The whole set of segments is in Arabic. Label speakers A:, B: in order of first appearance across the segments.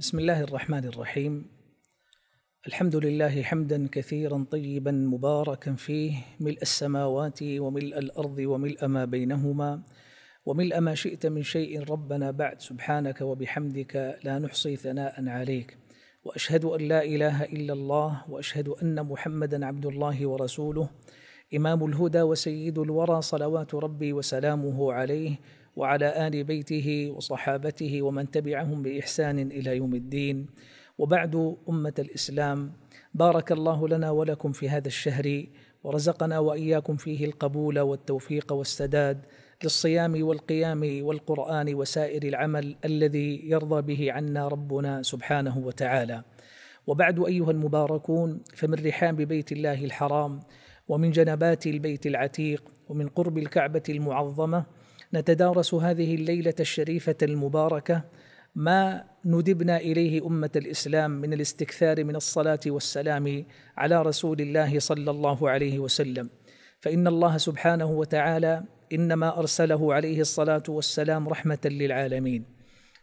A: بسم الله الرحمن الرحيم الحمد لله حمدا كثيرا طيبا مباركا فيه ملء السماوات وملء الارض وملء ما بينهما وملء ما شئت من شيء ربنا بعد سبحانك وبحمدك لا نحصي ثناء عليك واشهد ان لا اله الا الله واشهد ان محمدا عبد الله ورسوله امام الهدى وسيد الورى صلوات ربي وسلامه عليه وعلى ال بيته وصحابته ومن تبعهم باحسان الى يوم الدين وبعد امه الاسلام بارك الله لنا ولكم في هذا الشهر ورزقنا واياكم فيه القبول والتوفيق والسداد للصيام والقيام والقران وسائر العمل الذي يرضى به عنا ربنا سبحانه وتعالى وبعد ايها المباركون فمن رحاب بيت الله الحرام ومن جنبات البيت العتيق ومن قرب الكعبه المعظمه نتدارس هذه الليله الشريفه المباركه ما ندبنا اليه امه الاسلام من الاستكثار من الصلاه والسلام على رسول الله صلى الله عليه وسلم فان الله سبحانه وتعالى انما ارسله عليه الصلاه والسلام رحمه للعالمين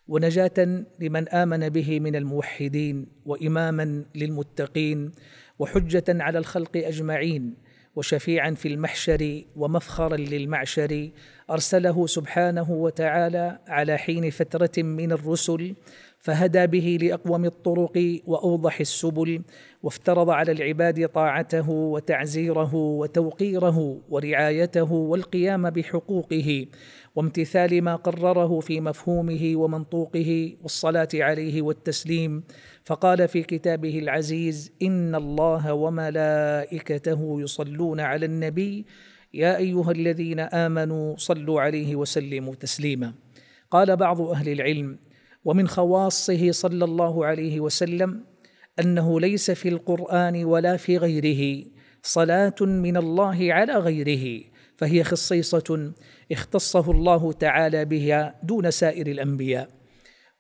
A: ونجاه لمن امن به من الموحدين واماما للمتقين وحجه على الخلق اجمعين وشفيعا في المحشر ومفخرا للمعشر ارسله سبحانه وتعالى على حين فتره من الرسل فهدى به لاقوم الطرق واوضح السبل وافترض على العباد طاعته وتعزيره وتوقيره ورعايته والقيام بحقوقه وامتثال ما قرره في مفهومه ومنطوقه والصلاه عليه والتسليم فقال في كتابه العزيز ان الله وملائكته يصلون على النبي يا ايها الذين امنوا صلوا عليه وسلموا تسليما قال بعض اهل العلم ومن خواصه صلى الله عليه وسلم انه ليس في القران ولا في غيره صلاه من الله على غيره فهي خصيصه اختصه الله تعالى بها دون سائر الانبياء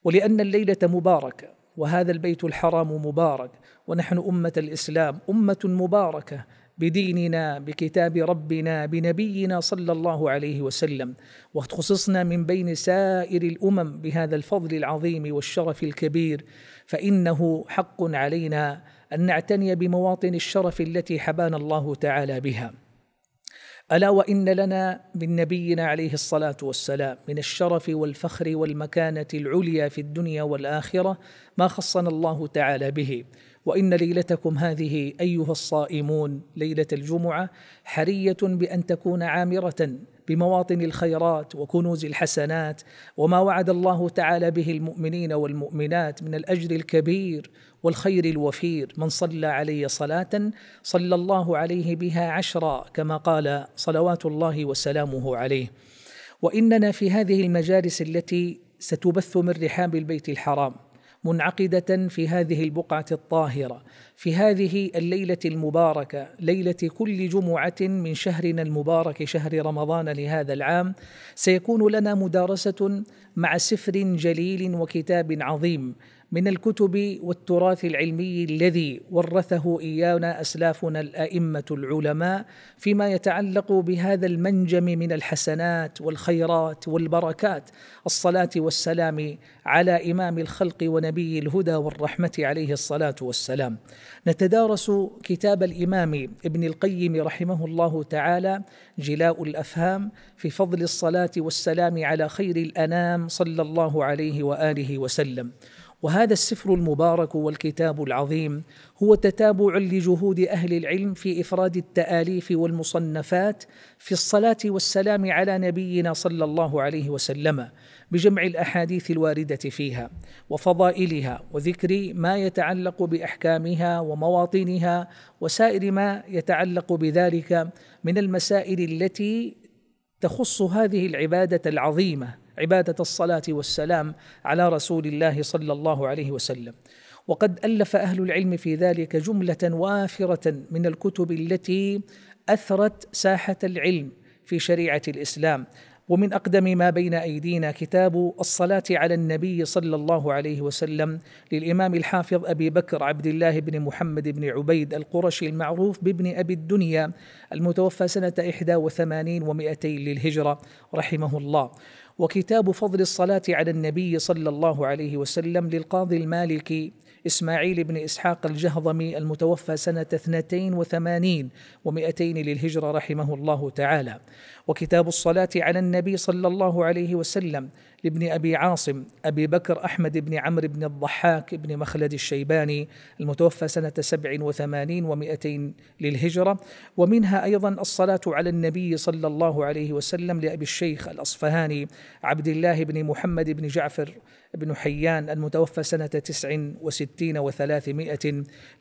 A: ولان الليله مباركه وهذا البيت الحرام مبارك ونحن امه الاسلام امه مباركه بديننا بكتاب ربنا بنبينا صلى الله عليه وسلم وتخصصنا من بين سائر الامم بهذا الفضل العظيم والشرف الكبير فانه حق علينا ان نعتني بمواطن الشرف التي حبانا الله تعالى بها الا وان لنا من نبينا عليه الصلاه والسلام من الشرف والفخر والمكانه العليا في الدنيا والاخره ما خصنا الله تعالى به وان ليلتكم هذه ايها الصائمون ليله الجمعه حريه بان تكون عامره بمواطن الخيرات وكنوز الحسنات وما وعد الله تعالى به المؤمنين والمؤمنات من الاجر الكبير والخير الوفير من صلى علي صلاه صلى الله عليه بها عشرا كما قال صلوات الله وسلامه عليه واننا في هذه المجالس التي ستبث من رحاب البيت الحرام منعقده في هذه البقعه الطاهره في هذه الليله المباركه ليله كل جمعه من شهرنا المبارك شهر رمضان لهذا العام سيكون لنا مدارسه مع سفر جليل وكتاب عظيم من الكتب والتراث العلمي الذي ورثه ايانا اسلافنا الائمه العلماء فيما يتعلق بهذا المنجم من الحسنات والخيرات والبركات الصلاه والسلام على امام الخلق ونبي الهدى والرحمه عليه الصلاه والسلام نتدارس كتاب الامام ابن القيم رحمه الله تعالى جلاء الافهام في فضل الصلاه والسلام على خير الانام صلى الله عليه واله وسلم وهذا السفر المبارك والكتاب العظيم هو تتابع لجهود اهل العلم في افراد التاليف والمصنفات في الصلاه والسلام على نبينا صلى الله عليه وسلم بجمع الاحاديث الوارده فيها وفضائلها وذكر ما يتعلق باحكامها ومواطنها وسائر ما يتعلق بذلك من المسائل التي تخص هذه العباده العظيمه عباده الصلاه والسلام على رسول الله صلى الله عليه وسلم وقد الف اهل العلم في ذلك جمله وافره من الكتب التي اثرت ساحه العلم في شريعه الاسلام ومن اقدم ما بين ايدينا كتاب الصلاه على النبي صلى الله عليه وسلم للامام الحافظ ابي بكر عبد الله بن محمد بن عبيد القرشي المعروف بابن ابي الدنيا المتوفى سنه 81 و200 للهجره رحمه الله وكتاب فضل الصلاة على النبي صلى الله عليه وسلم للقاضي المالكي إسماعيل بن إسحاق الجهضمي المتوفى سنة 82 و200 للهجرة رحمه الله تعالى وكتاب الصلاة على النبي صلى الله عليه وسلم لابن أبي عاصم أبي بكر أحمد بن عمرو بن الضحاك بن مخلد الشيباني المتوفى سنة 87 و200 للهجرة ومنها أيضا الصلاة على النبي صلى الله عليه وسلم لأبي الشيخ الأصفهاني عبد الله بن محمد بن جعفر بن حيان المتوفى سنة تسع وستين وثلاثمائة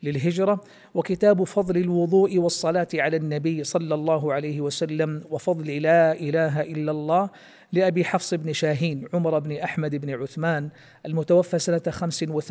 A: للهجرة وكتاب فضل الوضوء والصلاة على النبي صلى الله عليه وسلم وفضل لا إله إلا الله لأبي حفص بن شاهين عمر بن أحمد بن عثمان المتوفى سنة 85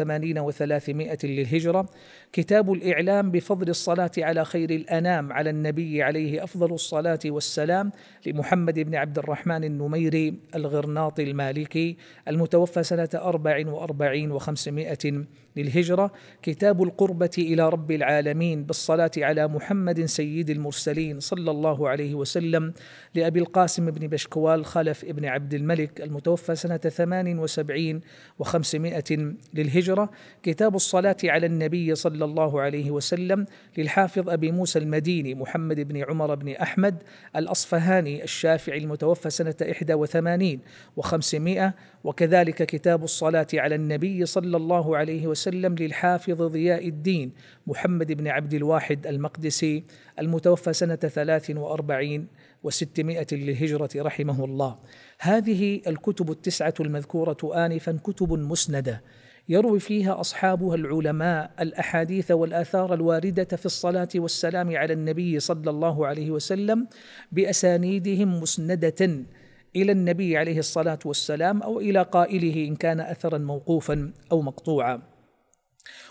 A: و300 للهجرة كتاب الإعلام بفضل الصلاة على خير الأنام على النبي عليه أفضل الصلاة والسلام لمحمد بن عبد الرحمن النميري الغرناطي المالكي المتوفى سنة 44 و500 للهجرة كتاب القربة إلى رب العالمين بالصلاة على محمد سيد المرسلين صلى الله عليه وسلم لأبي القاسم بن بشكوال خلف بن عبد الملك المتوفى سنة 78 و500 للهجرة كتاب الصلاة على النبي صلى الله عليه وسلم للحافظ أبي موسى المديني محمد بن عمر بن أحمد الأصفهاني الشافعي المتوفى سنة 81 و500 وكذلك كتاب الصلاة على النبي صلى الله عليه وسلم للحافظ ضياء الدين محمد بن عبد الواحد المقدسي المتوفى سنة ثلاث وأربعين وستمائة للهجرة رحمه الله هذه الكتب التسعة المذكورة آنفا كتب مسندة يروي فيها اصحابها العلماء الاحاديث والاثار الوارده في الصلاه والسلام على النبي صلى الله عليه وسلم باسانيدهم مسنده الى النبي عليه الصلاه والسلام او الى قائله ان كان اثرا موقوفا او مقطوعا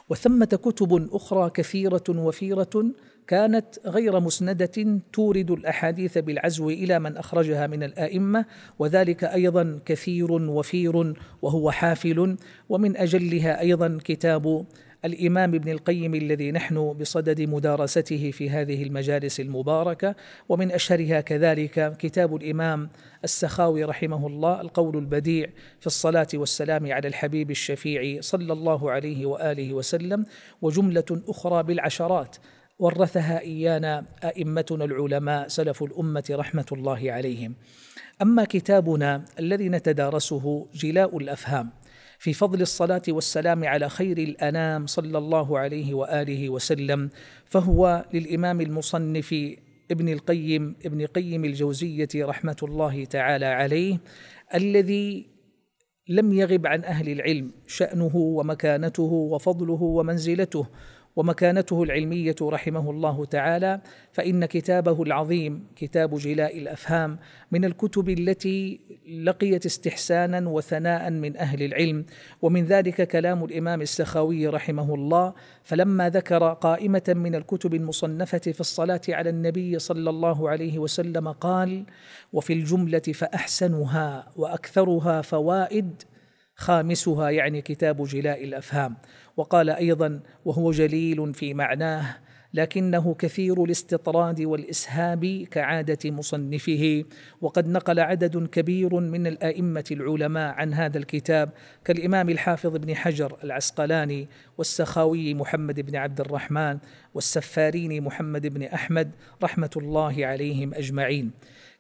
A: وثمه كتب اخرى كثيره وفيره كانت غير مسنده تورد الاحاديث بالعزو الى من اخرجها من الائمه وذلك ايضا كثير وفير وهو حافل ومن اجلها ايضا كتاب الامام ابن القيم الذي نحن بصدد مدارسته في هذه المجالس المباركه ومن اشهرها كذلك كتاب الامام السخاوي رحمه الله القول البديع في الصلاه والسلام على الحبيب الشفيع صلى الله عليه واله وسلم وجمله اخرى بالعشرات ورثها ايانا ائمتنا العلماء سلف الامه رحمه الله عليهم. اما كتابنا الذي نتدارسه جلاء الافهام في فضل الصلاه والسلام على خير الانام صلى الله عليه واله وسلم فهو للامام المصنف ابن القيم ابن قيم الجوزيه رحمه الله تعالى عليه الذي لم يغب عن اهل العلم شانه ومكانته وفضله ومنزلته ومكانته العلميه رحمه الله تعالى فان كتابه العظيم كتاب جلاء الافهام من الكتب التي لقيت استحسانا وثناء من اهل العلم ومن ذلك كلام الامام السخاوي رحمه الله فلما ذكر قائمه من الكتب المصنفه في الصلاه على النبي صلى الله عليه وسلم قال وفي الجمله فاحسنها واكثرها فوائد خامسها يعني كتاب جلاء الافهام وقال ايضا وهو جليل في معناه لكنه كثير الاستطراد والاسهاب كعاده مصنفه وقد نقل عدد كبير من الائمه العلماء عن هذا الكتاب كالامام الحافظ بن حجر العسقلاني والسخاوي محمد بن عبد الرحمن والسفارين محمد بن احمد رحمه الله عليهم اجمعين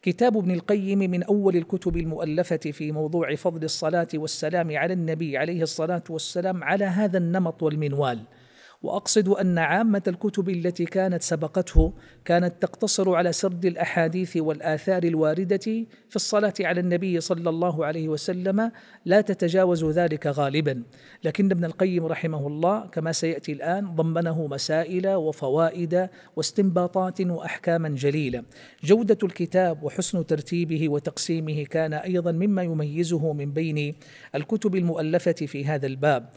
A: كتاب ابن القيم من اول الكتب المؤلفه في موضوع فضل الصلاه والسلام على النبي عليه الصلاه والسلام على هذا النمط والمنوال واقصد ان عامه الكتب التي كانت سبقته كانت تقتصر على سرد الاحاديث والاثار الوارده في الصلاه على النبي صلى الله عليه وسلم لا تتجاوز ذلك غالبا لكن ابن القيم رحمه الله كما سياتي الان ضمنه مسائل وفوائد واستنباطات واحكاما جليله جوده الكتاب وحسن ترتيبه وتقسيمه كان ايضا مما يميزه من بين الكتب المؤلفه في هذا الباب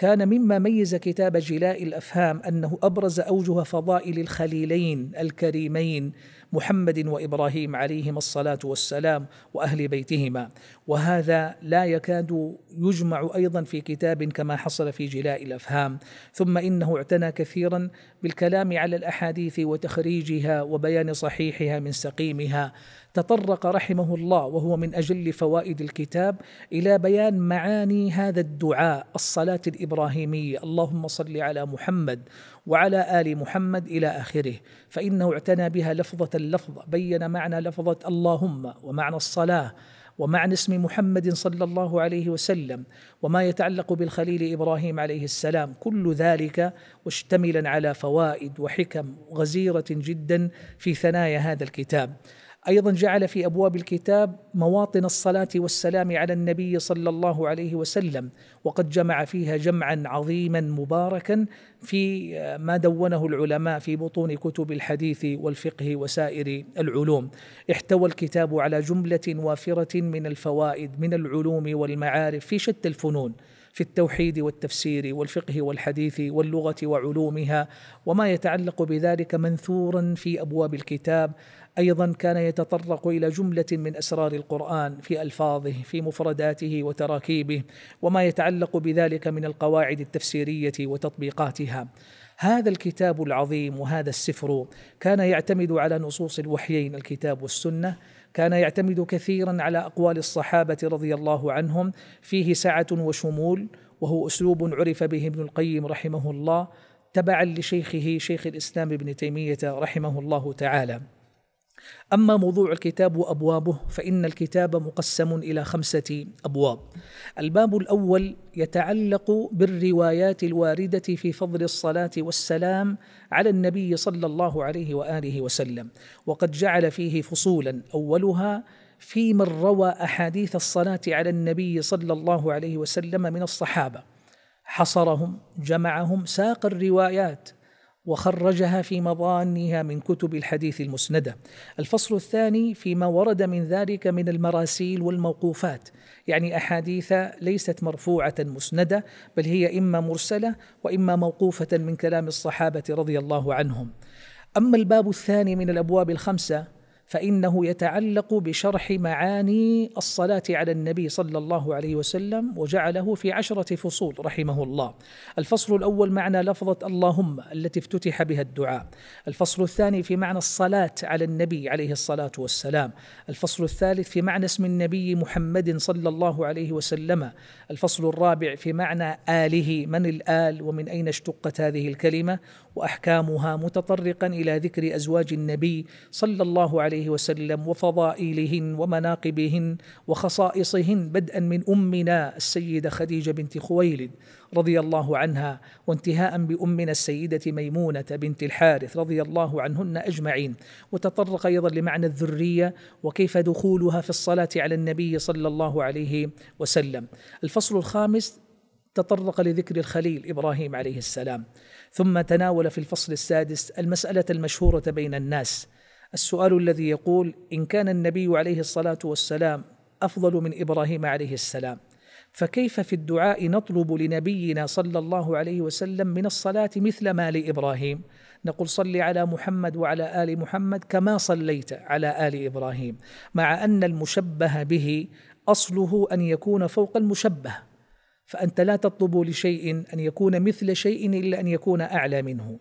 A: كان مما ميز كتاب جلاء الافهام انه ابرز اوجه فضائل الخليلين الكريمين محمد وابراهيم عليهما الصلاه والسلام واهل بيتهما وهذا لا يكاد يجمع ايضا في كتاب كما حصل في جلاء الافهام ثم انه اعتنى كثيرا بالكلام على الاحاديث وتخريجها وبيان صحيحها من سقيمها تطرق رحمه الله وهو من اجل فوائد الكتاب الى بيان معاني هذا الدعاء الصلاه الابراهيميه اللهم صل على محمد وعلى آل محمد إلى آخره فإنه اعتنى بها لفظة اللفظ بين معنى لفظة اللهم ومعنى الصلاة ومعنى اسم محمد صلى الله عليه وسلم وما يتعلق بالخليل ابراهيم عليه السلام كل ذلك مشتملا على فوائد وحكم غزيره جدا في ثنايا هذا الكتاب ايضا جعل في ابواب الكتاب مواطن الصلاه والسلام على النبي صلى الله عليه وسلم وقد جمع فيها جمعا عظيما مباركا في آه، ما دونه العلماء في بطون كتب الحديث والفقه وسائر العلوم احتوى الكتاب على جمله وافره من الفوائد من العلوم والمعارف في شتى الفنون في التوحيد والتفسير والفقه والحديث واللغه وعلومها وما يتعلق بذلك منثورا في ابواب الكتاب ايضا كان يتطرق الى جمله من اسرار القران في الفاظه في مفرداته وتراكيبه وما يتعلق بذلك من القواعد التفسيريه وتطبيقاتها هذا الكتاب العظيم وهذا السفر كان يعتمد على نصوص الوحيين الكتاب والسنه كان يعتمد كثيرا على اقوال الصحابه رضي الله عنهم فيه سعه وشمول وهو اسلوب عرف به ابن القيم رحمه الله تبعا لشيخه شيخ الاسلام ابن تيميه رحمه الله تعالى أما موضوع الكتاب وأبوابه فإن الكتاب مقسم إلى خمسة أبواب. الباب الأول يتعلق بالروايات الواردة في فضل الصلاة والسلام على النبي صلى الله عليه وآله وسلم، وقد جعل فيه فصولا أولها في من روى أحاديث الصلاة على النبي صلى الله عليه وسلم من الصحابة. حصرهم، جمعهم، ساق الروايات وخرجها في مضانها من كتب الحديث المسندة الفصل الثاني فيما ورد من ذلك من المراسيل والموقوفات يعني أحاديث ليست مرفوعة مسندة بل هي إما مرسلة وإما موقوفة من كلام الصحابة رضي الله عنهم أما الباب الثاني من الأبواب الخمسة فانه يتعلق بشرح معاني الصلاه على النبي صلى الله عليه وسلم وجعله في عشره فصول رحمه الله. الفصل الاول معنى لفظه اللهم التي افتتح بها الدعاء. الفصل الثاني في معنى الصلاه على النبي عليه الصلاه والسلام. الفصل الثالث في معنى اسم النبي محمد صلى الله عليه وسلم. الفصل الرابع في معنى اله من الال ومن اين اشتقت هذه الكلمه واحكامها متطرقا الى ذكر ازواج النبي صلى الله عليه وسلم وفضائلهن ومناقبهن وخصائصهن بدءا من امنا السيده خديجه بنت خويلد رضي الله عنها وانتهاء بامنا السيده ميمونه بنت الحارث رضي الله عنهن اجمعين وتطرق ايضا لمعنى الذريه وكيف دخولها في الصلاه على النبي صلى الله عليه وسلم الفصل الخامس تطرق لذكر الخليل ابراهيم عليه السلام ثم تناول في الفصل السادس المسألة المشهورة بين الناس السؤال الذي يقول إن كان النبي عليه الصلاة والسلام أفضل من إبراهيم عليه السلام فكيف في الدعاء نطلب لنبينا صلى الله عليه وسلم من الصلاة مثل ما لإبراهيم نقول صل على محمد وعلى آل محمد كما صليت على آل إبراهيم مع أن المشبه به أصله أن يكون فوق المشبه فأنت لا تطلب لشيء أن يكون مثل شيء إلا أن يكون أعلى منه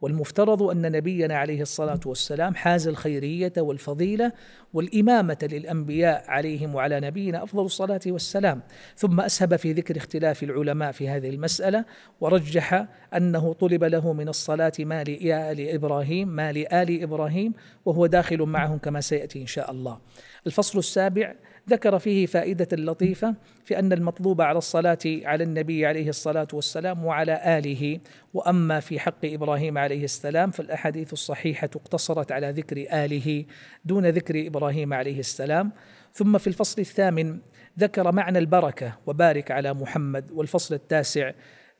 A: والمفترض أن نبينا عليه الصلاة والسلام حاز الخيرية والفضيلة والإمامة للأنبياء عليهم وعلى نبينا أفضل الصلاة والسلام ثم أسهب في ذكر اختلاف العلماء في هذه المسألة ورجح أنه طلب له من الصلاة ما لآل إبراهيم ما لآل إبراهيم وهو داخل معهم كما سيأتي إن شاء الله الفصل السابع ذكر فيه فائدة لطيفة في أن المطلوب على الصلاة على النبي عليه الصلاة والسلام وعلى آله وأما في حق إبراهيم عليه السلام فالأحاديث الصحيحة اقتصرت على ذكر آله دون ذكر إبراهيم عليه السلام ثم في الفصل الثامن ذكر معنى البركة وبارك على محمد والفصل التاسع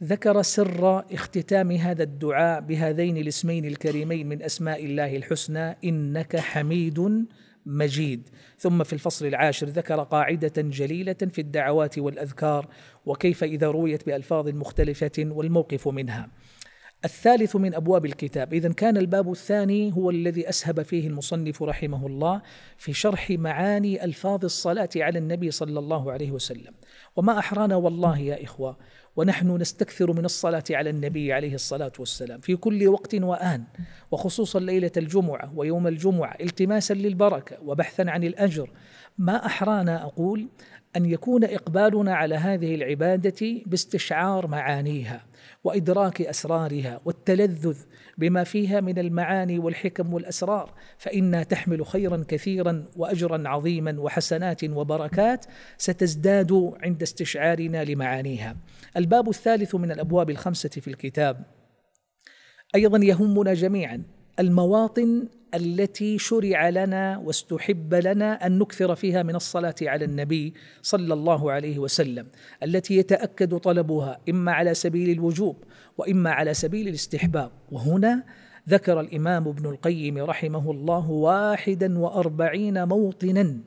A: ذكر سر اختتام هذا الدعاء بهذين الاسمين الكريمين من اسماء الله الحسنى انك حميد مجيد ثم في الفصل العاشر ذكر قاعده جليله في الدعوات والاذكار وكيف اذا رويت بالفاظ مختلفه والموقف منها الثالث من ابواب الكتاب اذا كان الباب الثاني هو الذي اسهب فيه المصنف رحمه الله في شرح معاني الفاظ الصلاه على النبي صلى الله عليه وسلم وما احرانا والله يا اخوه ونحن نستكثر من الصلاة على النبي عليه الصلاة والسلام في كل وقت وآن وخصوصا ليلة الجمعة ويوم الجمعة التماسا للبركة وبحثا عن الأجر ما أحرانا أقول ان يكون اقبالنا على هذه العباده باستشعار معانيها وادراك اسرارها والتلذذ بما فيها من المعاني والحكم والاسرار فانها تحمل خيرا كثيرا واجرا عظيما وحسنات وبركات ستزداد عند استشعارنا لمعانيها. الباب الثالث من الابواب الخمسه في الكتاب ايضا يهمنا جميعا المواطن التي شرع لنا واستحب لنا ان نكثر فيها من الصلاه على النبي صلى الله عليه وسلم التي يتاكد طلبها اما على سبيل الوجوب واما على سبيل الاستحباب وهنا ذكر الامام ابن القيم رحمه الله واحدا واربعين موطنا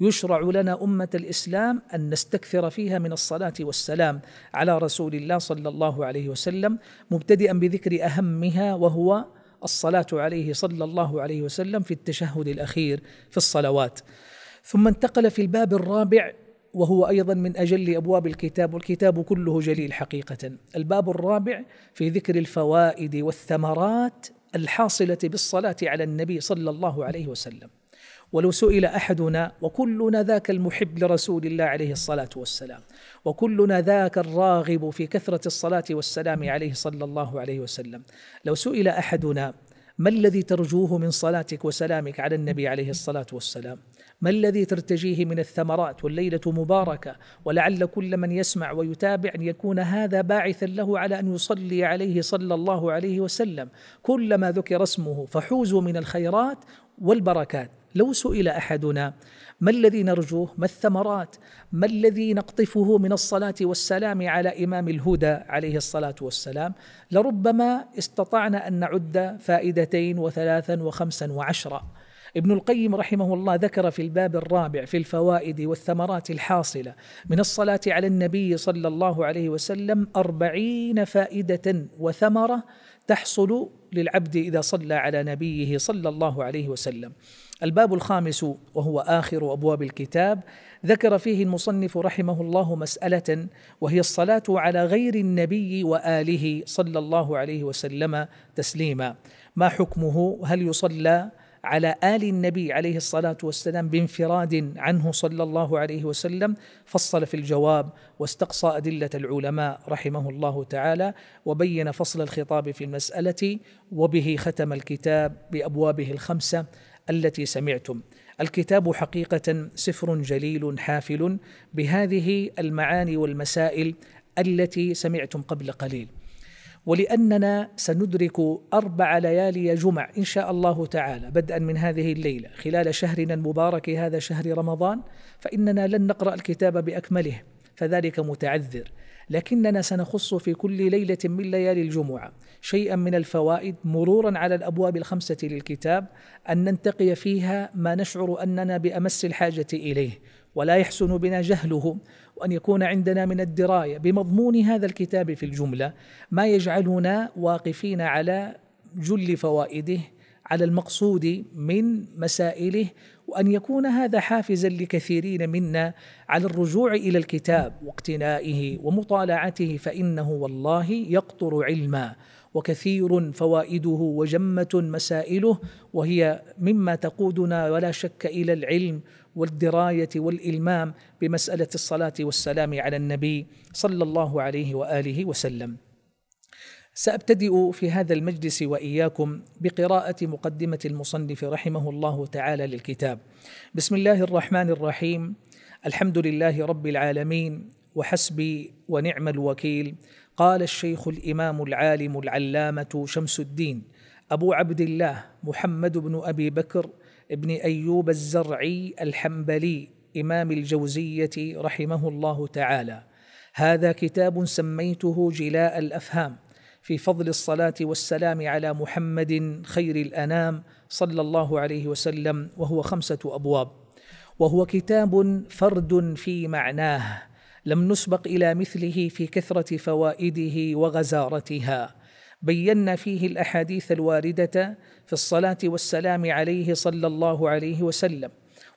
A: يشرع لنا امه الاسلام ان نستكثر فيها من الصلاه والسلام على رسول الله صلى الله عليه وسلم مبتدئا بذكر اهمها وهو الصلاة عليه صلى الله عليه وسلم في التشهد الأخير في الصلوات ثم انتقل في الباب الرابع وهو أيضا من أجل أبواب الكتاب والكتاب كله جليل حقيقة الباب الرابع في ذكر الفوائد والثمرات الحاصلة بالصلاة على النبي صلى الله عليه وسلم ولو سئل احدنا وكلنا ذاك المحب لرسول الله عليه الصلاه والسلام وكلنا ذاك الراغب في كثره الصلاه والسلام عليه صلى الله عليه وسلم لو سئل احدنا ما الذي ترجوه من صلاتك وسلامك على النبي عليه الصلاه والسلام ما الذي ترتجيه من الثمرات والليله مباركه ولعل كل من يسمع ويتابع ان يكون هذا باعثا له على ان يصلي عليه صلى الله عليه وسلم كلما ذكر اسمه فحوزوا من الخيرات والبركات لو سئل احدنا ما الذي نرجوه ما الثمرات ما الذي نقطفه من الصلاه والسلام على امام الهدى عليه الصلاه والسلام لربما استطعنا ان نعد فائدتين وثلاثا وخمسا وعشرا ابن القيم رحمه الله ذكر في الباب الرابع في الفوائد والثمرات الحاصلة من الصلاة على النبي صلى الله عليه وسلم أربعين فائدة وثمرة تحصل للعبد إذا صلى على نبيه صلى الله عليه وسلم الباب الخامس وهو آخر أبواب الكتاب ذكر فيه المصنف رحمه الله مسألة وهي الصلاة على غير النبي وآله صلى الله عليه وسلم تسليما ما حكمه هل يصلى على آل النبي عليه الصلاة والسلام بانفراد عنه صلى الله عليه وسلم فصل في الجواب واستقصى أدلة العلماء رحمه الله تعالى وبين فصل الخطاب في المسألة وبه ختم الكتاب بأبوابه الخمسة التي سمعتم الكتاب حقيقة سفر جليل حافل بهذه المعاني والمسائل التي سمعتم قبل قليل ولأننا سندرك أربع ليالي جمع إن شاء الله تعالى بدءا من هذه الليلة خلال شهرنا المبارك هذا شهر رمضان فإننا لن نقرأ الكتاب بأكمله فذلك متعذر لكننا سنخص في كل ليلة من ليالي الجمعة شيئا من الفوائد مرورا على الأبواب الخمسة للكتاب أن ننتقي فيها ما نشعر أننا بأمس الحاجة إليه ولا يحسن بنا جهله وان يكون عندنا من الدرايه بمضمون هذا الكتاب في الجمله ما يجعلنا واقفين على جل فوائده على المقصود من مسائله وان يكون هذا حافزا لكثيرين منا على الرجوع الى الكتاب واقتنائه ومطالعته فانه والله يقطر علما وكثير فوائده وجمه مسائله وهي مما تقودنا ولا شك الى العلم والدرايه والالمام بمساله الصلاه والسلام على النبي صلى الله عليه واله وسلم سابتدئ في هذا المجلس واياكم بقراءه مقدمه المصنف رحمه الله تعالى للكتاب بسم الله الرحمن الرحيم الحمد لله رب العالمين وحسبي ونعم الوكيل قال الشيخ الامام العالم العلامه شمس الدين ابو عبد الله محمد بن ابي بكر بن ايوب الزرعي الحنبلي امام الجوزيه رحمه الله تعالى هذا كتاب سميته جلاء الافهام في فضل الصلاه والسلام على محمد خير الانام صلى الله عليه وسلم وهو خمسه ابواب وهو كتاب فرد في معناه لم نسبق الى مثله في كثره فوائده وغزارتها بينا فيه الاحاديث الوارده في الصلاه والسلام عليه صلى الله عليه وسلم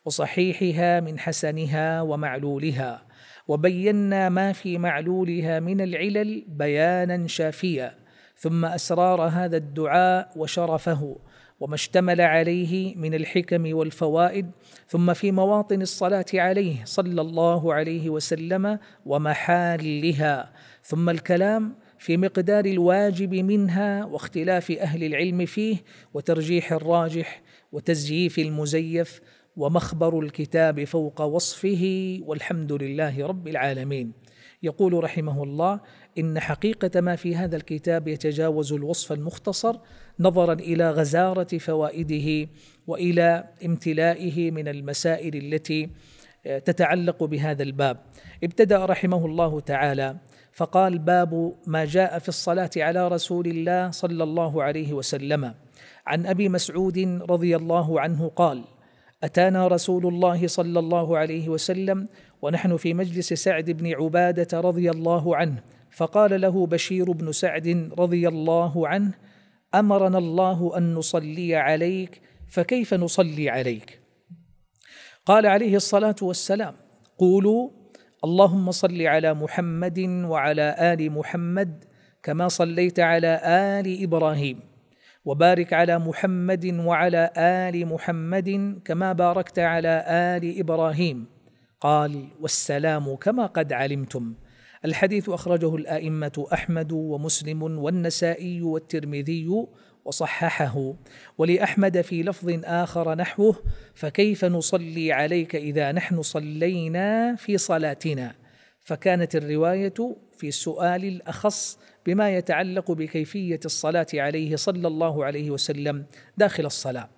A: وصحيحها من حسنها ومعلولها وبينا ما في معلولها من العلل بيانا شافيا ثم اسرار هذا الدعاء وشرفه وما اشتمل عليه من الحكم والفوائد ثم في مواطن الصلاه عليه صلى الله عليه وسلم ومحالها ثم الكلام في مقدار الواجب منها واختلاف اهل العلم فيه وترجيح الراجح وتزييف المزيف ومخبر الكتاب فوق وصفه والحمد لله رب العالمين يقول رحمه الله ان حقيقه ما في هذا الكتاب يتجاوز الوصف المختصر نظرا الى غزاره فوائده والى امتلائه من المسائل التي تتعلق بهذا الباب ابتدا رحمه الله تعالى فقال باب ما جاء في الصلاه على رسول الله صلى الله عليه وسلم عن ابي مسعود رضي الله عنه قال اتانا رسول الله صلى الله عليه وسلم ونحن في مجلس سعد بن عباده رضي الله عنه فقال له بشير بن سعد رضي الله عنه امرنا الله ان نصلي عليك فكيف نصلي عليك قال عليه الصلاه والسلام قولوا اللهم صل على محمد وعلى ال محمد كما صليت على ال ابراهيم وبارك على محمد وعلى ال محمد كما باركت على ال ابراهيم قال والسلام كما قد علمتم الحديث اخرجه الائمه احمد ومسلم والنسائي والترمذي وصححه ولاحمد في لفظ اخر نحوه فكيف نصلي عليك اذا نحن صلينا في صلاتنا فكانت الروايه في السؤال الاخص بما يتعلق بكيفيه الصلاه عليه صلى الله عليه وسلم داخل الصلاه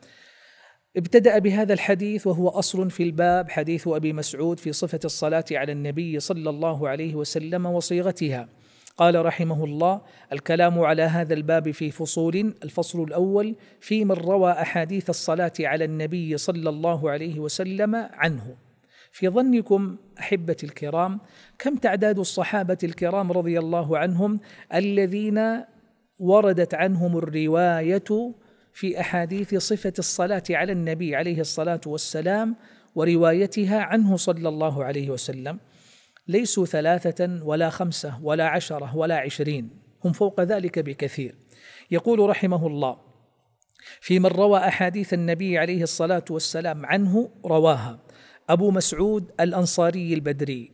A: ابتدا بهذا الحديث وهو اصل في الباب حديث ابي مسعود في صفه الصلاه على النبي صلى الله عليه وسلم وصيغتها قال رحمه الله الكلام على هذا الباب في فصول الفصل الاول في من روى احاديث الصلاه على النبي صلى الله عليه وسلم عنه في ظنكم احبتي الكرام كم تعداد الصحابه الكرام رضي الله عنهم الذين وردت عنهم الروايه في احاديث صفه الصلاه على النبي عليه الصلاه والسلام وروايتها عنه صلى الله عليه وسلم ليسوا ثلاثه ولا خمسه ولا عشره ولا عشرين هم فوق ذلك بكثير يقول رحمه الله في من روى احاديث النبي عليه الصلاه والسلام عنه رواها أبو مسعود الأنصاري البدري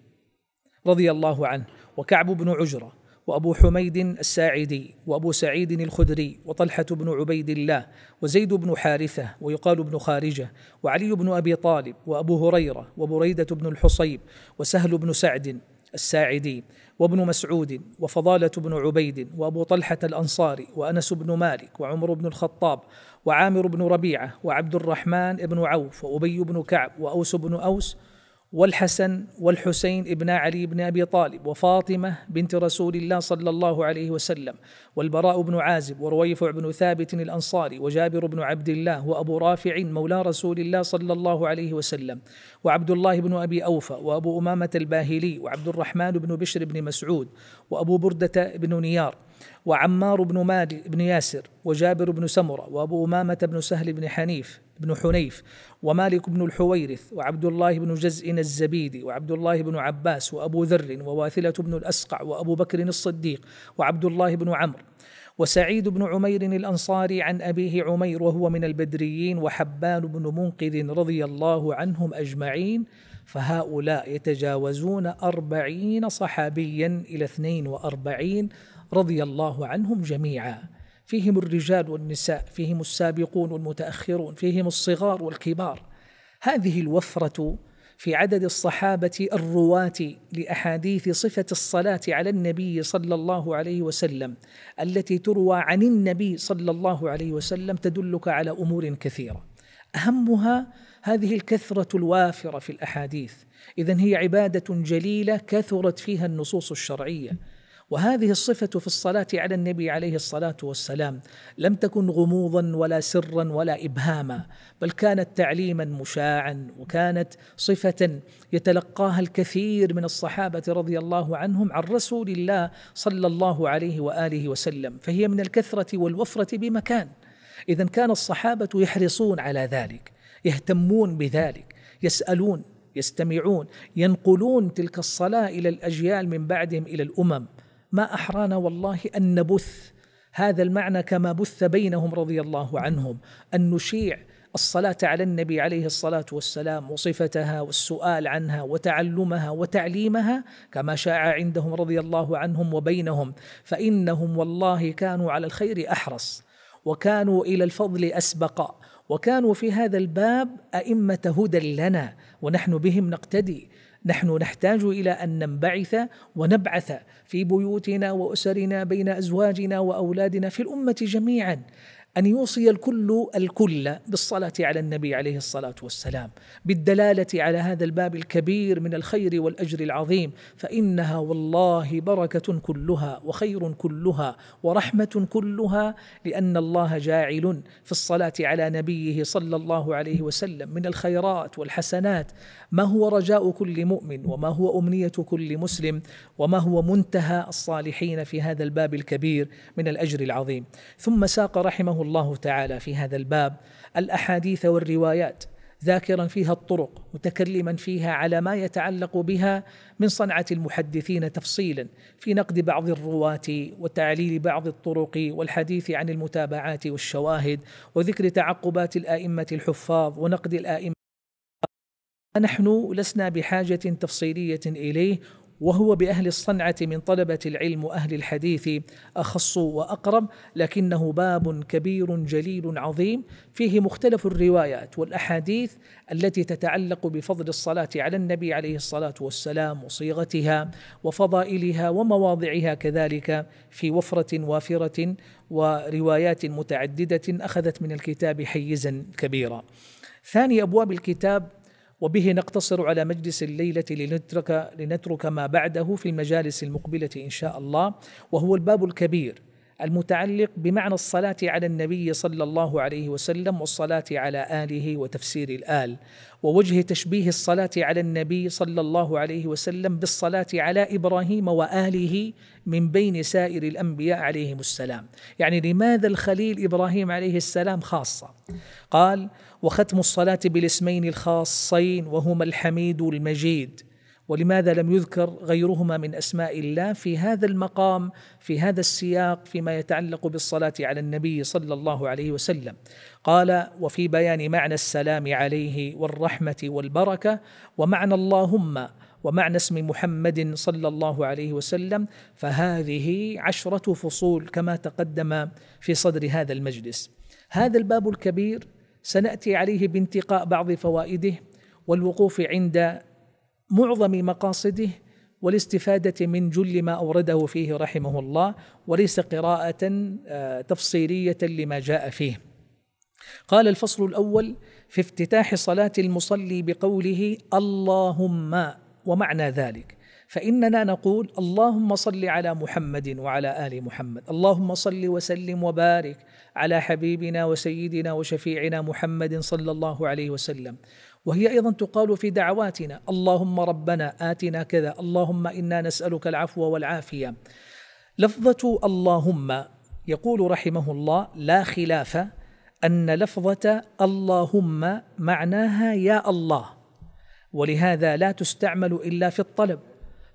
A: رضي الله عنه وكعب بن عجرة وأبو حميد الساعدي وأبو سعيد الخدري وطلحة بن عبيد الله وزيد بن حارثة ويقال بن خارجة وعلي بن أبي طالب وأبو هريرة وبريدة بن الحصيب وسهل بن سعد الساعدي وابن مسعود وفضالة بن عبيد وأبو طلحة الأنصاري وأنس بن مالك وعمر بن الخطاب وعامر بن ربيعة وعبد الرحمن بن عوف وأبي بن كعب وأوس بن أوس والحسن والحسين ابن علي بن ابي طالب وفاطمه بنت رسول الله صلى الله عليه وسلم والبراء بن عازب ورويفع بن ثابت الانصاري وجابر بن عبد الله وابو رافع مولى رسول الله صلى الله عليه وسلم وعبد الله بن ابي اوفى وابو امامه الباهلي وعبد الرحمن بن بشر بن مسعود وابو برده بن نيار وعمار بن مادي بن ياسر وجابر بن سمرة وأبو أمامة بن سهل بن حنيف بن حنيف ومالك بن الحويرث وعبد الله بن جزء الزبيدي وعبد الله بن عباس وأبو ذر وواثلة بن الأسقع وأبو بكر الصديق وعبد الله بن عمرو وسعيد بن عمير الأنصاري عن أبيه عمير وهو من البدريين وحبان بن منقذ رضي الله عنهم أجمعين فهؤلاء يتجاوزون أربعين صحابيا إلى اثنين وأربعين رضي الله عنهم جميعا فيهم الرجال والنساء فيهم السابقون والمتاخرون فيهم الصغار والكبار هذه الوفره في عدد الصحابه الرواه لاحاديث صفه الصلاه على النبي صلى الله عليه وسلم التي تروى عن النبي صلى الله عليه وسلم تدلك على امور كثيره اهمها هذه الكثره الوافره في الاحاديث اذا هي عباده جليله كثرت فيها النصوص الشرعيه وهذه الصفة في الصلاة على النبي عليه الصلاة والسلام لم تكن غموضا ولا سرا ولا إبهاما بل كانت تعليما مشاعا وكانت صفة يتلقاها الكثير من الصحابة رضي الله عنهم عن رسول الله صلى الله عليه وآله وسلم فهي من الكثرة والوفرة بمكان إذا كان الصحابة يحرصون على ذلك يهتمون بذلك يسألون يستمعون ينقلون تلك الصلاة إلى الأجيال من بعدهم إلى الأمم ما احرانا والله ان نبث هذا المعنى كما بث بينهم رضي الله عنهم ان نشيع الصلاه على النبي عليه الصلاه والسلام وصفتها والسؤال عنها وتعلمها وتعليمها كما شاع عندهم رضي الله عنهم وبينهم فانهم والله كانوا على الخير احرص وكانوا الى الفضل اسبق وكانوا في هذا الباب ائمه هدى لنا ونحن بهم نقتدي نحن نحتاج الى ان ننبعث ونبعث في بيوتنا واسرنا بين ازواجنا واولادنا في الامه جميعا أن يوصي الكل الكل بالصلاة على النبي عليه الصلاة والسلام بالدلالة على هذا الباب الكبير من الخير والأجر العظيم فإنها والله بركة كلها وخير كلها ورحمة كلها لأن الله جاعل في الصلاة على نبيه صلى الله عليه وسلم من الخيرات والحسنات ما هو رجاء كل مؤمن وما هو أمنية كل مسلم وما هو منتهى الصالحين في هذا الباب الكبير من الأجر العظيم ثم ساق رحمه الله تعالى في هذا الباب الاحاديث والروايات ذاكرا فيها الطرق متكلما فيها على ما يتعلق بها من صنعه المحدثين تفصيلا في نقد بعض الرواه وتعليل بعض الطرق والحديث عن المتابعات والشواهد وذكر تعقبات الائمه الحفاظ ونقد الائمه نحن لسنا بحاجه تفصيليه اليه وهو بأهل الصنعة من طلبة العلم وأهل الحديث أخص وأقرب لكنه باب كبير جليل عظيم فيه مختلف الروايات والأحاديث التي تتعلق بفضل الصلاة على النبي عليه الصلاة والسلام وصيغتها وفضائلها ومواضعها كذلك في وفرة وافرة وروايات متعددة أخذت من الكتاب حيزا كبيرا ثاني أبواب الكتاب وبه نقتصر على مجلس الليلة لنترك, لنترك ما بعده في المجالس المقبلة إن شاء الله وهو الباب الكبير المتعلق بمعنى الصلاة على النبي صلى الله عليه وسلم والصلاة على آله وتفسير الآل ووجه تشبيه الصلاة على النبي صلى الله عليه وسلم بالصلاة على إبراهيم وآله من بين سائر الأنبياء عليهم السلام يعني لماذا الخليل إبراهيم عليه السلام خاصة قال وختم الصلاة بالاسمين الخاصين وهما الحميد المجيد ولماذا لم يذكر غيرهما من اسماء الله في هذا المقام في هذا السياق فيما يتعلق بالصلاه على النبي صلى الله عليه وسلم قال وفي بيان معنى السلام عليه والرحمه والبركه ومعنى اللهم ومعنى اسم محمد صلى الله عليه وسلم فهذه عشره فصول كما تقدم في صدر هذا المجلس هذا الباب الكبير سناتي عليه بانتقاء بعض فوائده والوقوف عند معظم مقاصده والاستفاده من جل ما اورده فيه رحمه الله وليس قراءه آه، تفصيليه لما جاء فيه قال الفصل الاول في افتتاح صلاه المصلي بقوله اللهم ومعنى ذلك فاننا نقول اللهم صل على محمد وعلى ال محمد اللهم صل وسلم وبارك على حبيبنا وسيدنا وشفيعنا محمد صلى الله عليه وسلم وهي ايضا تقال في دعواتنا اللهم ربنا اتنا كذا اللهم انا نسالك العفو والعافيه لفظه اللهم يقول رحمه الله لا خلاف ان لفظه اللهم معناها يا الله ولهذا لا تستعمل الا في الطلب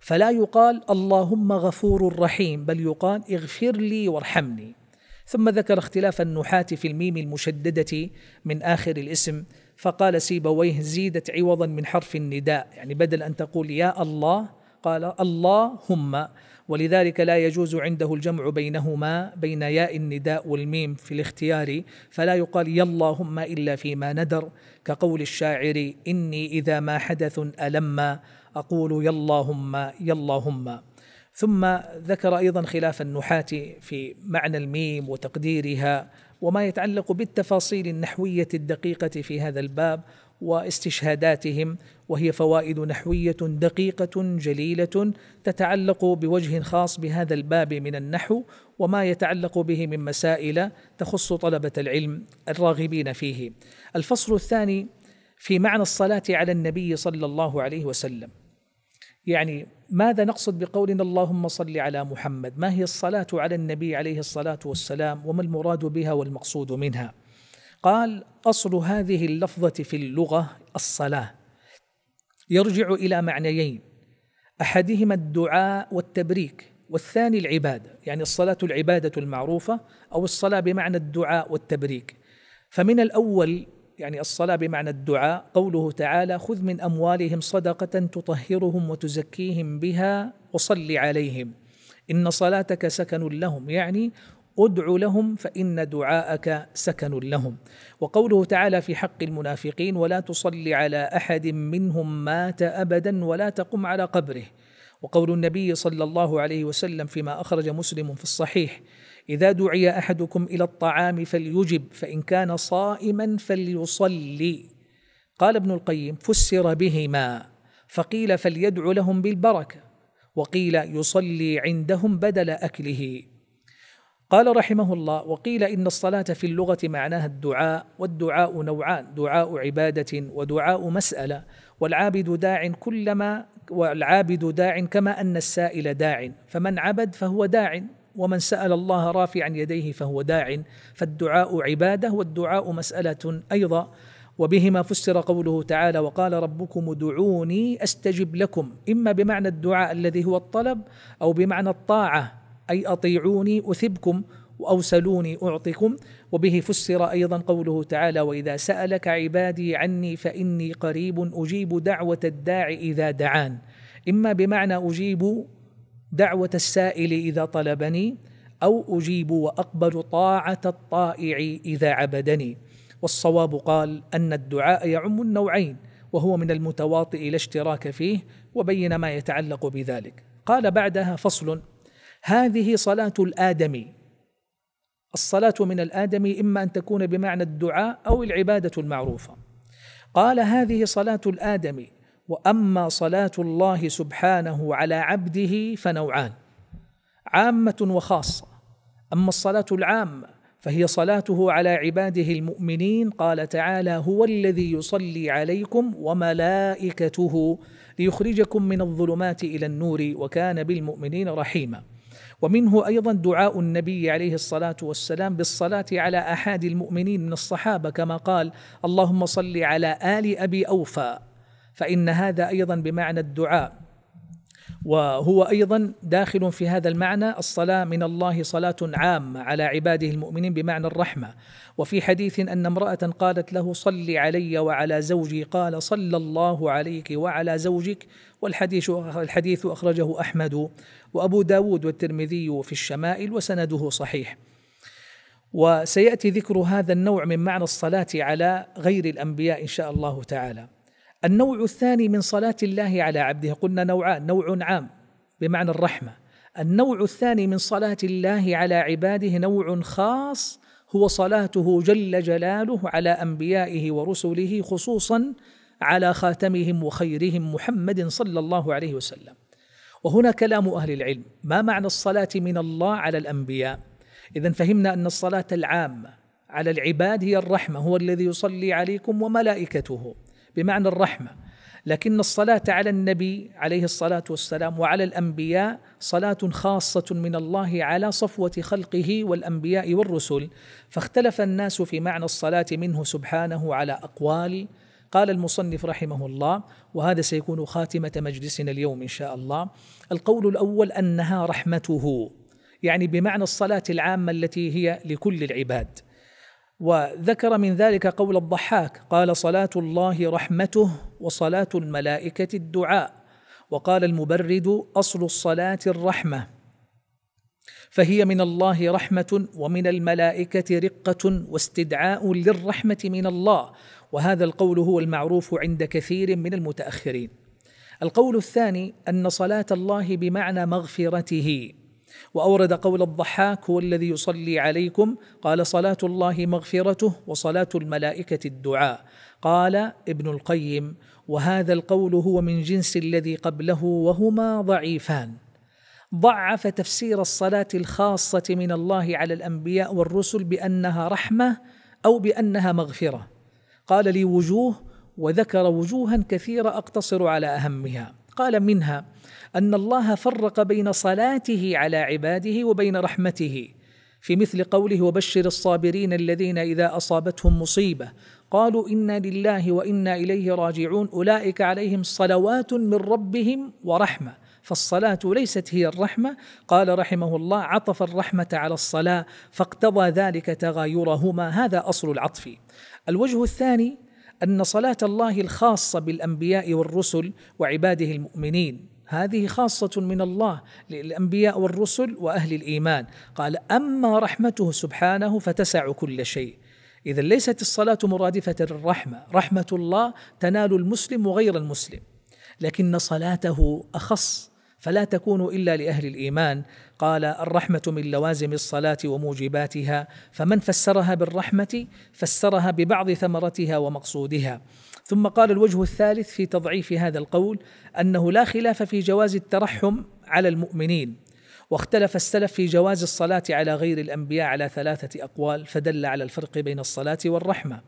A: فلا يقال اللهم غفور رحيم بل يقال اغفر لي وارحمني ثم ذكر اختلاف النحاة في الميم المشددة من آخر الاسم فقال سيبويه زيدت عوضا من حرف النداء يعني بدل أن تقول يا الله قال اللهم ولذلك لا يجوز عنده الجمع بينهما بين ياء النداء والميم في الاختيار فلا يقال يا اللهم إلا فيما ندر كقول الشاعر إني إذا ما حدث ألم أقول يا اللهم يا اللهم ثم ذكر أيضا خلاف النحاة في معنى الميم وتقديرها وما يتعلق بالتفاصيل النحوية الدقيقة في هذا الباب واستشهاداتهم وهي فوائد نحوية دقيقة جليلة تتعلق بوجه خاص بهذا الباب من النحو وما يتعلق به من مسائل تخص طلبة العلم الراغبين فيه. الفصل الثاني في معنى الصلاة على النبي صلى الله عليه وسلم. يعني ماذا نقصد بقولنا اللهم صل على محمد ما هي الصلاة على النبي عليه الصلاة والسلام وما المراد بها والمقصود منها قال أصل هذه اللفظة في اللغة الصلاة يرجع إلى معنيين أحدهما الدعاء والتبريك والثاني العبادة يعني الصلاة العبادة المعروفة أو الصلاة بمعنى الدعاء والتبريك فمن الأول يعني الصلاة بمعنى الدعاء قوله تعالى خذ من أموالهم صدقة تطهرهم وتزكيهم بها وصل عليهم إن صلاتك سكن لهم يعني ادع لهم فان دعاءك سكن لهم وقوله تعالى في حق المنافقين ولا تصل على احد منهم مات ابدا ولا تقم على قبره وقول النبي صلى الله عليه وسلم فيما اخرج مسلم في الصحيح اذا دعي احدكم الى الطعام فليجب فان كان صائما فليصلي قال ابن القيم فسر بهما فقيل فليدع لهم بالبركه وقيل يصلي عندهم بدل اكله قال رحمه الله وقيل ان الصلاه في اللغه معناها الدعاء والدعاء نوعان دعاء عباده ودعاء مساله والعابد داع كلما والعابد داع كما ان السائل داع فمن عبد فهو داع ومن سأل الله رافعا يديه فهو داع فالدعاء عبادة والدعاء مسألة أيضا وبهما فسر قوله تعالى وقال ربكم ادعوني استجب لكم اما بمعنى الدعاء الذي هو الطلب او بمعنى الطاعه اي اطيعوني اثبكم واوسلوني اعطكم وبه فسر ايضا قوله تعالى واذا سالك عبادي عني فاني قريب اجيب دعوه الداع اذا دعان اما بمعنى اجيب دعوة السائل إذا طلبني أو أجيب وأقبل طاعة الطائع إذا عبدني والصواب قال أن الدعاء يعم النوعين وهو من المتواطئ لا اشتراك فيه وبين ما يتعلق بذلك قال بعدها فصل هذه صلاة الآدمي الصلاة من الآدمي إما أن تكون بمعنى الدعاء أو العبادة المعروفة قال هذه صلاة الآدمي واما صلاه الله سبحانه على عبده فنوعان عامه وخاصه اما الصلاه العامه فهي صلاته على عباده المؤمنين قال تعالى هو الذي يصلي عليكم وملائكته ليخرجكم من الظلمات الى النور وكان بالمؤمنين رحيما ومنه ايضا دعاء النبي عليه الصلاه والسلام بالصلاه على احد المؤمنين من الصحابه كما قال اللهم صل على ال ابي اوفى فإن هذا أيضا بمعنى الدعاء وهو أيضا داخل في هذا المعنى الصلاة من الله صلاة عامة على عباده المؤمنين بمعنى الرحمة وفي حديث أن امرأة قالت له صل علي وعلى زوجي قال صلى الله عليك وعلى زوجك والحديث الحديث أخرجه أحمد وأبو داود والترمذي في الشمائل وسنده صحيح وسياتي ذكر هذا النوع من معنى الصلاه على غير الانبياء ان شاء الله تعالى النوع الثاني من صلاة الله على عبده قلنا نوعان نوع عام بمعنى الرحمة النوع الثاني من صلاة الله على عباده نوع خاص هو صلاته جل جلاله على أنبيائه ورسله خصوصا على خاتمهم وخيرهم محمد صلى الله عليه وسلم وهنا كلام أهل العلم ما معنى الصلاة من الله على الأنبياء إذا فهمنا أن الصلاة العامة على العباد هي الرحمة هو الذي يصلي عليكم وملائكته بمعنى الرحمه لكن الصلاه على النبي عليه الصلاه والسلام وعلى الانبياء صلاه خاصه من الله على صفوه خلقه والانبياء والرسل فاختلف الناس في معنى الصلاه منه سبحانه على اقوال قال المصنف رحمه الله وهذا سيكون خاتمه مجلسنا اليوم ان شاء الله القول الاول انها رحمته يعني بمعنى الصلاه العامه التي هي لكل العباد وذكر من ذلك قول الضحاك قال صلاه الله رحمته وصلاه الملائكه الدعاء وقال المبرد اصل الصلاه الرحمه فهي من الله رحمه ومن الملائكه رقه واستدعاء للرحمه من الله وهذا القول هو المعروف عند كثير من المتاخرين القول الثاني ان صلاه الله بمعنى مغفرته واورد قول الضحاك هو الذي يصلي عليكم قال صلاه الله مغفرته وصلاه الملائكه الدعاء قال ابن القيم وهذا القول هو من جنس الذي قبله وهما ضعيفان ضعف تفسير الصلاه الخاصه من الله على الانبياء والرسل بانها رحمه او بانها مغفره قال لي وجوه وذكر وجوها كثيره اقتصر على اهمها قال منها ان الله فرق بين صلاته على عباده وبين رحمته في مثل قوله وبشر الصابرين الذين اذا اصابتهم مصيبه قالوا انا لله وانا اليه راجعون اولئك عليهم صلوات من ربهم ورحمه فالصلاه ليست هي الرحمه قال رحمه الله عطف الرحمه على الصلاه فاقتضى ذلك تغايرهما هذا اصل العطف الوجه الثاني ان صلاه الله الخاصه بالانبياء والرسل وعباده المؤمنين هذه خاصه من الله للانبياء والرسل واهل الايمان قال اما رحمته سبحانه فتسع كل شيء اذا ليست الصلاه مرادفه للرحمه رحمه الله تنال المسلم وغير المسلم لكن صلاته اخص فلا تكون الا لاهل الايمان قال الرحمه من لوازم الصلاه وموجباتها فمن فسرها بالرحمه فسرها ببعض ثمرتها ومقصودها ثم قال الوجه الثالث في تضعيف هذا القول انه لا خلاف في جواز الترحم على المؤمنين واختلف السلف في جواز الصلاه على غير الانبياء على ثلاثه اقوال فدل على الفرق بين الصلاه والرحمه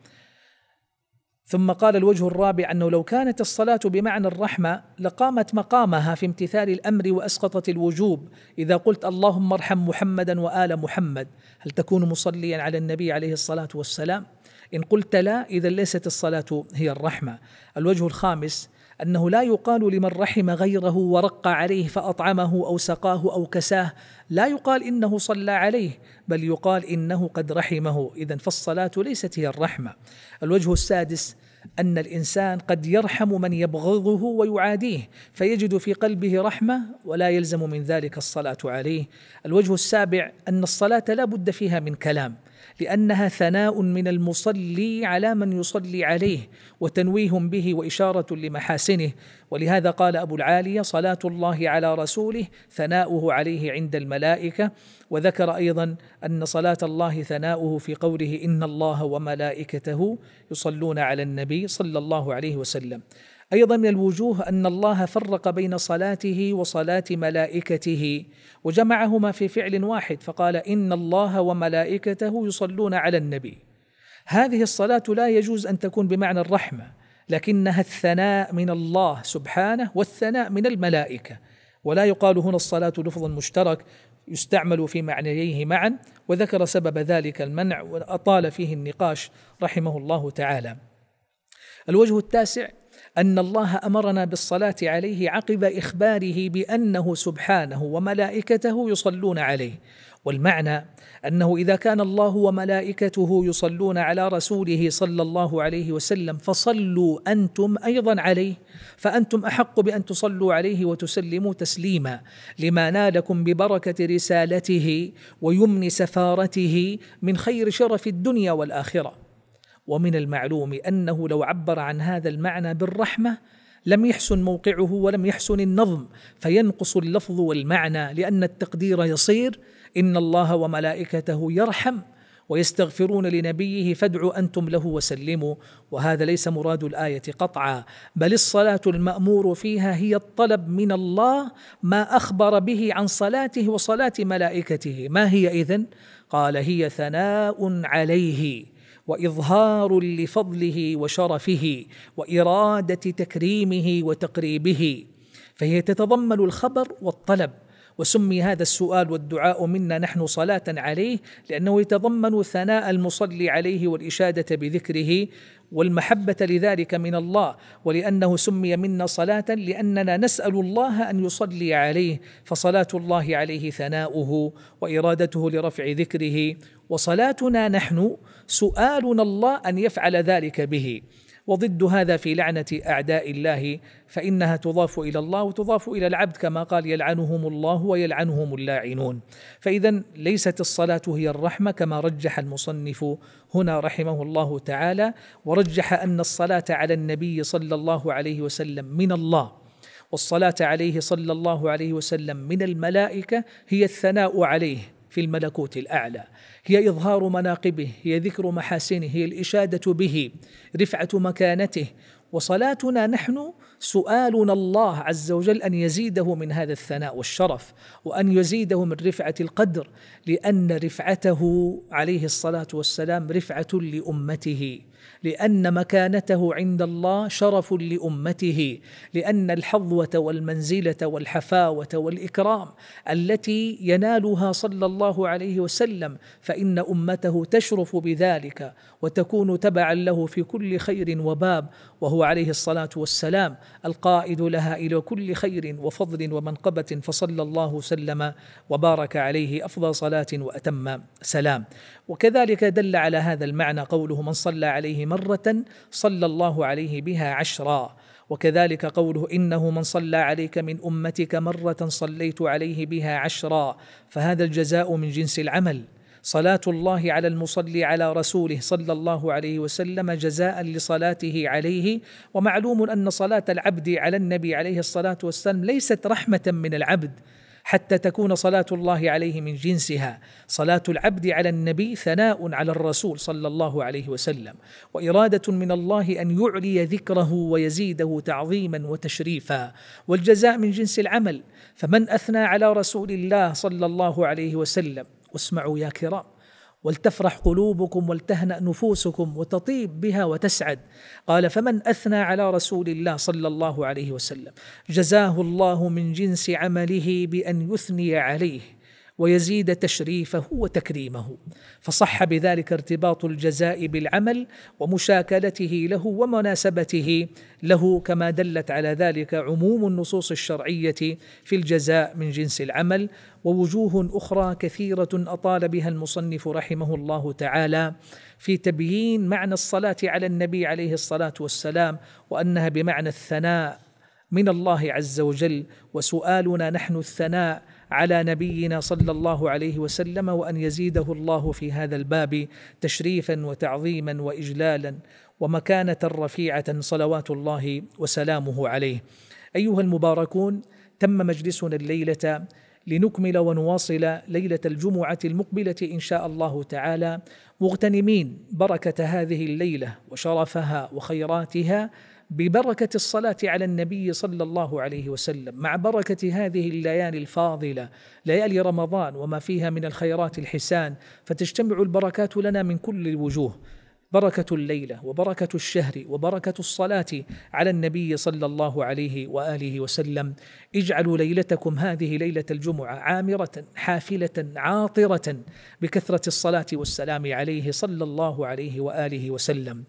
A: ثم قال الوجه الرابع انه لو كانت الصلاه بمعنى الرحمه لقامت مقامها في امتثال الامر واسقطت الوجوب اذا قلت اللهم ارحم محمدا وال محمد هل تكون مصليا على النبي عليه الصلاه والسلام ان قلت لا اذا ليست الصلاه هي الرحمه الوجه الخامس انه لا يقال لمن رحم غيره ورق عليه فاطعمه او سقاه او كساه لا يقال انه صلى عليه بل يقال انه قد رحمه اذا فالصلاه ليست هي الرحمه الوجه السادس ان الانسان قد يرحم من يبغضه ويعاديه فيجد في قلبه رحمه ولا يلزم من ذلك الصلاه عليه الوجه السابع ان الصلاه لا بد فيها من كلام لانها ثناء من المصلي على من يصلي عليه وتنويه به واشاره لمحاسنه ولهذا قال ابو العاليه صلاه الله على رسوله ثناؤه عليه عند الملائكه وذكر ايضا ان صلاه الله ثناؤه في قوله ان الله وملائكته يصلون على النبي صلى الله عليه وسلم ايضا من الوجوه ان الله فرق بين صلاته وصلاه ملائكته وجمعهما في فعل واحد فقال ان الله وملائكته يصلون على النبي هذه الصلاه لا يجوز ان تكون بمعنى الرحمه لكنها الثناء من الله سبحانه والثناء من الملائكه ولا يقال هنا الصلاه لفظ مشترك يستعمل في معنييه معا وذكر سبب ذلك المنع واطال فيه النقاش رحمه الله تعالى الوجه التاسع ان الله امرنا بالصلاه عليه عقب اخباره بانه سبحانه وملائكته يصلون عليه والمعنى انه اذا كان الله وملائكته يصلون على رسوله صلى الله عليه وسلم فصلوا انتم ايضا عليه فانتم احق بان تصلوا عليه وتسلموا تسليما لما نالكم ببركه رسالته ويمن سفارته من خير شرف الدنيا والاخره ومن المعلوم انه لو عبر عن هذا المعنى بالرحمه لم يحسن موقعه ولم يحسن النظم فينقص اللفظ والمعنى لان التقدير يصير ان الله وملائكته يرحم ويستغفرون لنبيه فادعوا انتم له وسلموا وهذا ليس مراد الايه قطعا بل الصلاه المامور فيها هي الطلب من الله ما اخبر به عن صلاته وصلاه ملائكته ما هي اذن قال هي ثناء عليه واظهار لفضله وشرفه واراده تكريمه وتقريبه فهي تتضمن الخبر والطلب وسمي هذا السؤال والدعاء منا نحن صلاة عليه لأنه يتضمن ثناء المصلي عليه والإشادة بذكره والمحبة لذلك من الله ولأنه سمي منا صلاة لأننا نسأل الله أن يصلي عليه فصلاة الله عليه ثناؤه وإرادته لرفع ذكره وصلاتنا نحن سؤالنا الله ان يفعل ذلك به وضد هذا في لعنه اعداء الله فانها تضاف الى الله وتضاف الى العبد كما قال يلعنهم الله ويلعنهم اللاعنون فاذا ليست الصلاه هي الرحمه كما رجح المصنف هنا رحمه الله تعالى ورجح ان الصلاه على النبي صلى الله عليه وسلم من الله والصلاه عليه صلى الله عليه وسلم من الملائكه هي الثناء عليه في الملكوت الاعلى هي إظهار مناقبه هي ذكر محاسنه هي الإشادة به رفعة مكانته وصلاتنا نحن سؤالنا الله عز وجل ان يزيده من هذا الثناء والشرف وان يزيده من رفعه القدر لان رفعته عليه الصلاه والسلام رفعه لامته لان مكانته عند الله شرف لامته لان الحظوه والمنزله والحفاوه والاكرام التي ينالها صلى الله عليه وسلم فان امته تشرف بذلك وتكون تبعا له في كل خير وباب وهو عليه الصلاه والسلام القائد لها الى كل خير وفضل ومنقبه فصلى الله وسلم وبارك عليه افضل صلاه واتم سلام وكذلك دل على هذا المعنى قوله من صلى عليه عليه مرة صلى الله عليه بها عشرا وكذلك قوله إنه من صلى عليك من أمتك مرة صليت عليه بها عشرا فهذا الجزاء من جنس العمل صلاة الله على المصلي على رسوله صلى الله عليه وسلم جزاء لصلاته عليه ومعلوم أن صلاة العبد على النبي عليه الصلاة والسلام ليست رحمة من العبد حتى تكون صلاه الله عليه من جنسها صلاه العبد على النبي ثناء على الرسول صلى الله عليه وسلم واراده من الله ان يعلي ذكره ويزيده تعظيما وتشريفا والجزاء من جنس العمل فمن اثنى على رسول الله صلى الله عليه وسلم واسمعوا يا كرام ولتفرح قلوبكم ولتهنأ نفوسكم وتطيب بها وتسعد قال فمن أثنى على رسول الله صلى الله عليه وسلم جزاه الله من جنس عمله بأن يثني عليه ويزيد تشريفه وتكريمه فصح بذلك ارتباط الجزاء بالعمل ومشاكلته له ومناسبته له كما دلت على ذلك عموم النصوص الشرعيه في الجزاء من جنس العمل ووجوه اخرى كثيره اطال بها المصنف رحمه الله تعالى في تبيين معنى الصلاه على النبي عليه الصلاه والسلام وانها بمعنى الثناء من الله عز وجل وسؤالنا نحن الثناء على نبينا صلى الله عليه وسلم وان يزيده الله في هذا الباب تشريفا وتعظيما واجلالا ومكانه رفيعه صلوات الله وسلامه عليه ايها المباركون تم مجلسنا الليله لنكمل ونواصل ليله الجمعه المقبله ان شاء الله تعالى مغتنمين بركه هذه الليله وشرفها وخيراتها ببركه الصلاه على النبي صلى الله عليه وسلم مع بركه هذه الليالي الفاضله ليالي رمضان وما فيها من الخيرات الحسان فتجتمع البركات لنا من كل الوجوه بركه الليله وبركه الشهر وبركه الصلاه على النبي صلى الله عليه واله وسلم اجعلوا ليلتكم هذه ليله الجمعه عامره حافله عاطره بكثره الصلاه والسلام عليه صلى الله عليه واله وسلم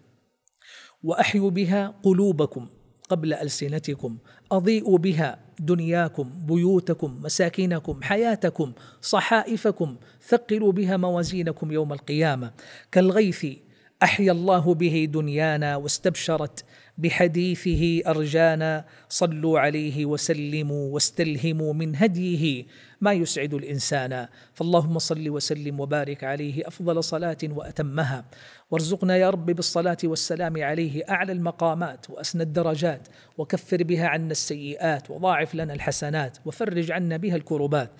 A: واحيوا بها قلوبكم قبل السنتكم اضيئوا بها دنياكم بيوتكم مساكنكم حياتكم صحائفكم ثقلوا بها موازينكم يوم القيامه كالغيث احيا الله به دنيانا واستبشرت بحديثه ارجانا صلوا عليه وسلموا واستلهموا من هديه ما يسعد الانسان فاللهم صل وسلم وبارك عليه افضل صلاه واتمها وارزقنا يا رب بالصلاه والسلام عليه اعلى المقامات واسنى الدرجات وكفر بها عنا السيئات وضاعف لنا الحسنات وفرج عنا بها الكربات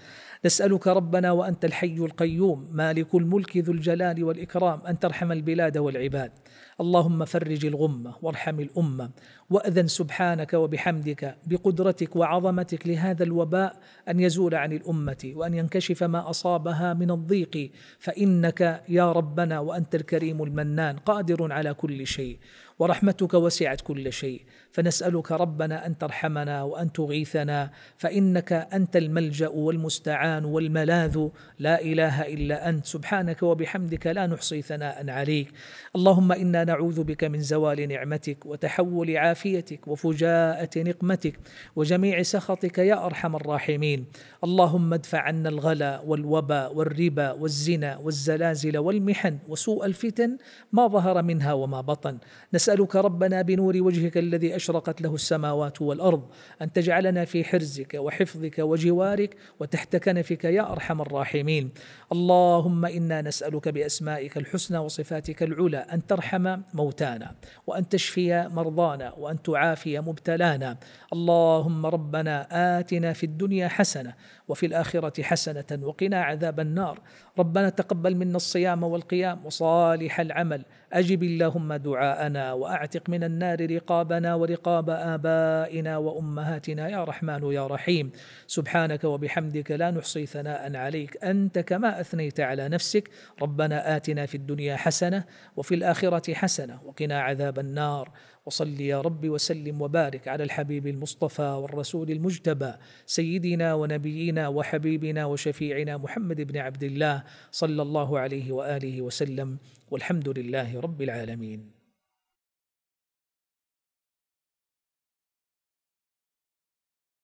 A: نسألك ربنا وأنت الحي القيوم مالك الملك ذو الجلال والإكرام أن ترحم البلاد والعباد اللهم فرج الغمة وارحم الأمة وأذن سبحانك وبحمدك بقدرتك وعظمتك لهذا الوباء أن يزول عن الأمة وأن ينكشف ما أصابها من الضيق فإنك يا ربنا وأنت الكريم المنان قادر على كل شيء ورحمتك وسعت كل شيء فنسألك ربنا أن ترحمنا وأن تغيثنا فإنك أنت الملجأ والمستعان والملاذ لا إله إلا أنت سبحانك وبحمدك لا نحصي ثناء عليك اللهم إنا نعوذ بك من زوال نعمتك وتحول عافيتك وفجاءة نقمتك وجميع سخطك يا أرحم الراحمين اللهم ادفع عنا الغلا والوبا والربا والزنا والزلازل والمحن وسوء الفتن ما ظهر منها وما بطن نسألك ربنا بنور وجهك الذي أشرقت له السماوات والأرض أن تجعلنا في حرزك وحفظك وجوارك وتحت كنفك يا أرحم الراحمين اللهم إنا نسألك بأسمائك الحسنى وصفاتك العلى أن ترحم موتانا وأن تشفي مرضانا وأن تعافي مبتلانا اللهم ربنا آتنا في الدنيا حسنة وفي الآخرة حسنة وقنا عذاب النار ربنا تقبل منا الصيام والقيام وصالح العمل أجب اللهم دعاءنا وأعتق من النار رقابنا ورقاب آبائنا وأمهاتنا يا رحمن يا رحيم سبحانك وبحمدك لا نحصي ثناء عليك أنت كما أثنيت على نفسك ربنا آتنا في الدنيا حسنة وفي الآخرة حسنة وقنا عذاب النار وصل يا رب وسلم وبارك على الحبيب المصطفى والرسول المجتبى سيدنا ونبينا وحبيبنا وشفيعنا محمد بن عبد الله صلى الله عليه واله وسلم والحمد لله رب العالمين